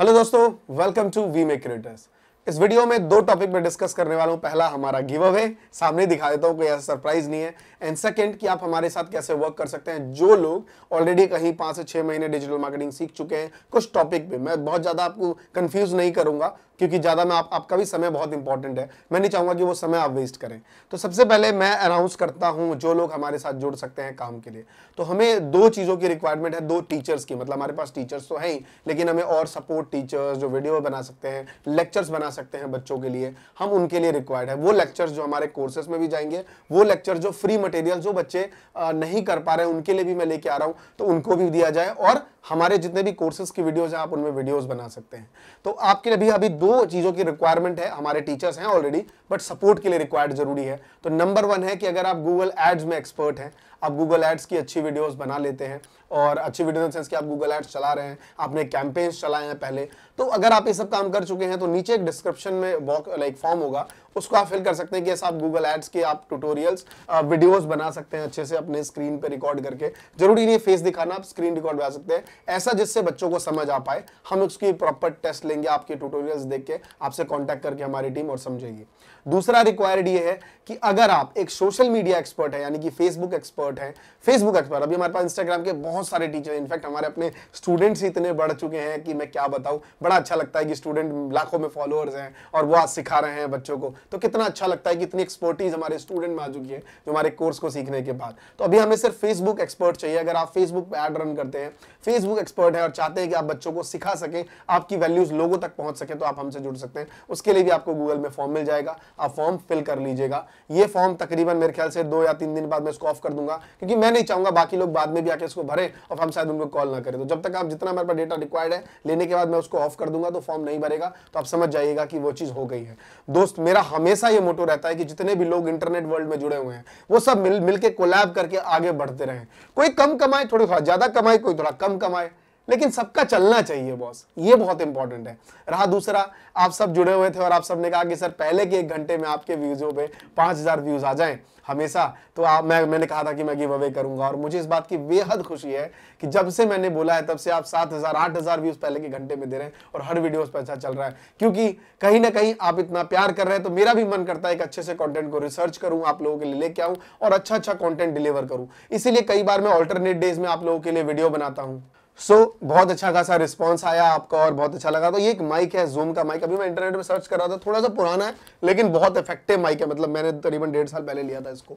hello दोस्तों welcome to we make creators इस video में दो टॉपिक में डिस्कस करने वाला हूं पहला हमारा गिव अवे सामने दिखा देता हूँ कोई ऐसा सरप्राइज नहीं है एंड सेकंड कि आप हमारे साथ कैसे वर्क कर सकते हैं जो लोग ऑलरेडी कहीं पांच से छह महीने डिजिटल मार्केटिंग सीख चुके हैं कुछ टॉपिक पे मैं बहुत ज़्यादा आपको कंफ्यूज नहीं करूंगा क्योंकि ज़्यादा मैं आप, आपका भी समय बहुत इंपॉर्टेंट है मैं नहीं चाहूँगा कि वो समय आप वेस्ट करें तो सबसे पहले मैं अनाउंस करता हूँ जो लोग हमारे साथ जुड़ सकते हैं काम के लिए तो हमें दो चीज़ों की रिक्वायरमेंट है दो टीचर्स की मतलब हमारे पास टीचर्स तो हैं ही लेकिन हमें और सपोर्ट टीचर्स जो वीडियो बना सकते हैं लेक्चर्स बना सकते हैं बच्चों के लिए हम उनके लिए रिक्वायर्ड है वो लेक्चर्स जो हमारे कोर्सेज में भी जाएंगे वो लेक्चर जो फ्री मटेरियल जो बच्चे नहीं कर पा रहे हैं उनके लिए भी मैं लेके आ रहा हूँ तो उनको भी दिया जाए और हमारे जितने भी कोर्सेज की वीडियोज हैं आप उनमें वीडियोज बना सकते हैं तो आपके लिए भी अभी दो चीज़ों की रिक्वायरमेंट है हमारे टीचर्स हैं ऑलरेडी बट सपोर्ट के लिए रिक्वायर्ड जरूरी है तो नंबर वन है कि अगर आप गूगल एड्स में एक्सपर्ट हैं आप गूगल एड्स की अच्छी वीडियोस बना लेते हैं और अच्छी वीडियो सेंस कि आप गूगल एड्स चला रहे हैं आपने कैंपेन्स चलाए हैं पहले तो अगर आप ये सब काम कर चुके हैं तो नीचे एक डिस्क्रिप्शन में लाइक फॉर्म होगा उसको आप फिल कर सकते हैं कि आप गूगल एड्स के आप ट्यूटोरियल्स वीडियोस बना सकते हैं अच्छे से अपने स्क्रीन पे रिकॉर्ड करके जरूरी नहीं फेस दिखाना आप स्क्रीन रिकॉर्ड बना सकते हैं ऐसा जिससे बच्चों को समझ आ पाए हम उसकी प्रॉपर टेस्ट लेंगे आपके ट्यूटोरियल्स देख के आपसे कॉन्टैक्ट करके हमारी टीम और समझेगी दूसरा रिक्वायर्ड ये है कि अगर आप एक सोशल मीडिया एक्सपर्ट है यानी कि फेसबुक एक्सपर्ट है फेसबुक एक्सपर्ट अभी हमारे पास इंस्टाग्राम के बहुत सारे टीचर इनफैक्ट हमारे अपने स्टूडेंट्स इतने बढ़ चुके हैं कि मैं क्या बताऊं बड़ा अच्छा लगता है कि स्टूडेंट लाखों में फॉलोअर्स हैं और वो आज सिखा रहे हैं बच्चों को तो कितना अच्छा लगता है कि इतनी एक्सपर्टीज हमारे स्टूडेंट में आ चुकी है जो हमारे कोर्स को सीखने के बाद तो अभी हमें सिर्फ फेसबुक एक्सपर्ट चाहिए अगर आप फेसबुक पर एड रन करते हैं फेसबुक एक्सपर्ट है और चाहते हैं कि आप बच्चों को सिखा सकें आपकी वैल्यूज लोगों तक पहुंच सके तो आप हमसे जुड़ सकते हैं उसके लिए भी आपको गूगल में फॉर्म मिल जाएगा आप फॉर्म फिल कर लीजिएगा ये फॉर्म तकरीबन मेरे ख्याल से दो या तीन दिन बाद मैं इसको ऑफ कर दूंगा क्योंकि मैं नहीं चाहूंगा बाकी लोग बाद में भी आके इसको भरे और हम शायद उनको कॉल ना करें तो जब तक आप जितना हमारे पास डेटा रिक्वायर्ड है लेने के बाद मैं उसको ऑफ कर दूंगा तो फॉर्म नहीं भरेगा तो आप समझ जाइएगा कि वो चीज़ हो गई है दोस्त मेरा हमेशा ये मोटो रहता है कि जितने भी लोग इंटरनेट वर्ल्ड में जुड़े हुए हैं वो सब मिल मिलके कोलैब करके आगे बढ़ते रहे कोई कम कमाए थोड़ी थोड़ा ज्यादा कमाए कोई थोड़ा कम कमाए लेकिन सबका चलना चाहिए बॉस ये बहुत इंपॉर्टेंट है रहा दूसरा आप सब जुड़े हुए थे और आप सबने कहा कि सर पहले के एक घंटे में आपके व्यूज़ों पे हजार व्यूज़ आ जाएं हमेशा तो आप मैं मैंने कहा था कि मैं गिव अवे करूंगा और मुझे इस बात की बेहद खुशी है कि जब से मैंने बोला है तब से आप सात हज़ार आठ हज़ार व्यूज़ पहले के घंटे में दे रहे हैं और हर वीडियो पर अच्छा चल रहा है क्योंकि कहीं ना कहीं आप इतना प्यार कर रहे हैं तो मेरा भी मन करता है कि अच्छे से कॉन्टेंट को रिसर्च करूं आप लोगों के लिए लेके आऊँ और अच्छा अच्छा कॉन्टेंट डिलीवर करूँ इसीलिए कई बार मैं ऑल्टरनेट डेज में आप लोगों के लिए वीडियो बनाता हूँ सो so, बहुत अच्छा खासा रिस्पॉन्स आया आपका और बहुत अच्छा लगा तो ये एक माइक है जूम का माइक अभी मैं इंटरनेट में सर्च कर रहा था थोड़ा सा पुराना है लेकिन बहुत इफेक्टिव माइक है मतलब मैंने तकरीबन डेढ़ साल पहले लिया था इसको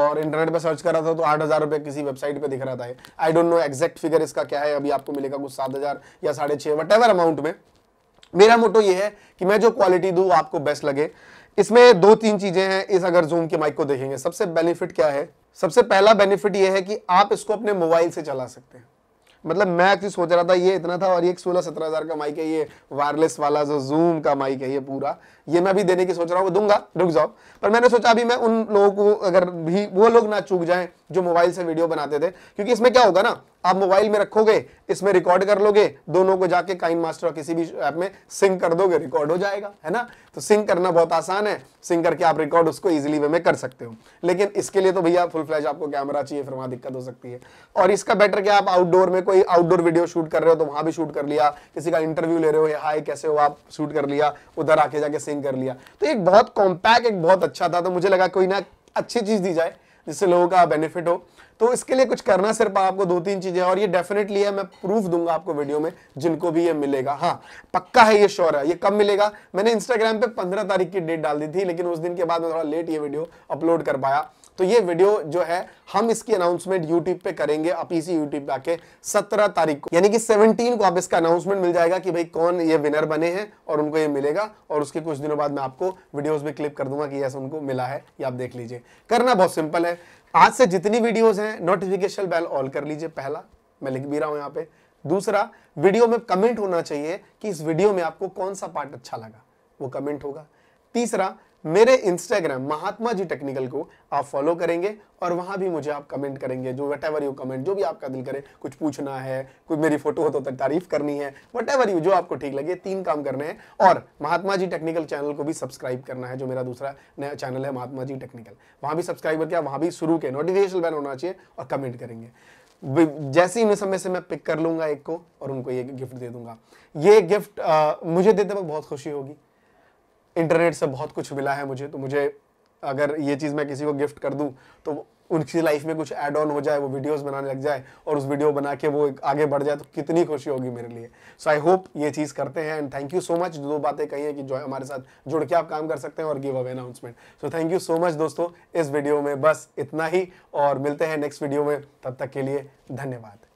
और इंटरनेट पे सर्च कर रहा था तो आठ हज़ार रुपये किसी वेबसाइट पे दिख रहा था I don't know exact figure इसका क्या है अभी आपको मिलेगा कुछ सात हज़ार या साढ़े छः वट एवर अमाउंट में मेरा मोटो ये है कि मैं जो क्वालिटी दूँ आपको बेस्ट लगे इसमें दो तीन चीज़ें हैं इस अगर जूम के माइक को देखेंगे सबसे बेनिफिट क्या है सबसे पहला बेनिफिट ये है कि आप इसको अपने मोबाइल से चला सकते हैं मतलब मैं एक्चुअली सोच रहा था ये इतना था और ये सोलह सत्रह हजार का माइक है ये वायरलेस वाला जो जूम का माइक है ये पूरा ये मैं भी देने की सोच रहा हूँ दूंगा रुक जाओ पर मैंने सोचा अभी मैं उन लोगों को अगर भी वो लोग ना चूक जाए जो मोबाइल से वीडियो बनाते थे क्योंकि इसमें क्या होगा ना आप मोबाइल में रखोगे इसमें रिकॉर्ड कर लोगे दोनों को जाके काइन मास्टर और किसी भी ऐप में सिंक कर दोगे रिकॉर्ड हो जाएगा है ना तो सिंक करना बहुत आसान है सिंक करके आप रिकॉर्ड उसको इजिली वे में कर सकते हो लेकिन इसके लिए तो भैया फुल फ्लैश आपको कैमरा चाहिए फिर वहां दिक्कत हो सकती है और इसका बेटर क्या आप आउटडोर में कोई आउटडोर वीडियो शूट कर रहे हो तो वहां भी शूट कर लिया किसी का इंटरव्यू ले रहे हो हाई कैसे हो आप शूट कर लिया उधर आके जाके सिंक कर लिया तो एक बहुत कॉम्पैक्ट एक बहुत अच्छा था तो मुझे लगा कोई ना अच्छी चीज दी जाए जिससे लोगों का बेनिफिट हो तो इसके लिए कुछ करना सिर्फ आपको दो तीन चीजें और ये डेफिनेटली है मैं प्रूफ दूंगा आपको वीडियो में जिनको भी ये मिलेगा हाँ पक्का है ये श्योर है ये कब मिलेगा मैंने इंस्टाग्राम पे पंद्रह तारीख की डेट डाल दी थी लेकिन उस दिन के बाद मैं थोड़ा लेट ये वीडियो अपलोड कर पाया तो ये वीडियो जो है हम इसकी अनाउंसमेंट यूट्यूब पे करेंगे आप इसी यूट्यूब पे आके सत्रह तारीख को यानी कि सेवनटीन को आप इसका अनाउंसमेंट मिल जाएगा कि भाई कौन ये विनर बने हैं और उनको ये मिलेगा और उसके कुछ दिनों बाद मैं आपको वीडियोस भी क्लिप कर दूंगा कि यस उनको मिला है ये आप देख लीजिए करना बहुत सिंपल है आज से जितनी वीडियोज हैं नोटिफिकेशन बेल ऑल कर लीजिए पहला मैं लिख भी रहा हूँ यहाँ पे दूसरा वीडियो में कमेंट होना चाहिए कि इस वीडियो में आपको कौन सा पार्ट अच्छा लगा वो कमेंट होगा तीसरा मेरे इंस्टाग्राम महात्मा जी टेक्निकल को आप फॉलो करेंगे और वहां भी मुझे आप कमेंट करेंगे जो वट एवर यू कमेंट जो भी आपका दिल करे कुछ पूछना है कुछ मेरी फोटो हो तो तक तारीफ करनी है वट एवर यू जो आपको ठीक लगे तीन काम करने हैं और महात्मा जी टेक्निकल चैनल को भी सब्सक्राइब करना है जो मेरा दूसरा नया चैनल है महात्मा जी टेक्निकल वहां भी सब्सक्राइब करके आप वहाँ भी शुरू के नोटिफिकेशन बैन होना चाहिए और कमेंट करेंगे जैसे ही मैं समय से मैं पिक कर लूंगा एक को और उनको ये गिफ्ट दे दूंगा ये गिफ्ट आ, मुझे देते वक्त बहुत खुशी होगी इंटरनेट से बहुत कुछ मिला है मुझे तो मुझे अगर ये चीज़ मैं किसी को गिफ्ट कर दूँ तो उनकी लाइफ में कुछ ऐड ऑन हो जाए वो वीडियोस बनाने लग जाए और उस वीडियो बना के वो आगे बढ़ जाए तो कितनी खुशी होगी मेरे लिए सो आई होप ये चीज़ करते हैं and thank you so much दो बातें कही हैं कि जो हमारे साथ जुड़ के आप काम कर सकते हैं और give away announcement so thank you so much दोस्तों इस वीडियो में बस इतना ही और मिलते हैं नेक्स्ट वीडियो में तब तक के लिए धन्यवाद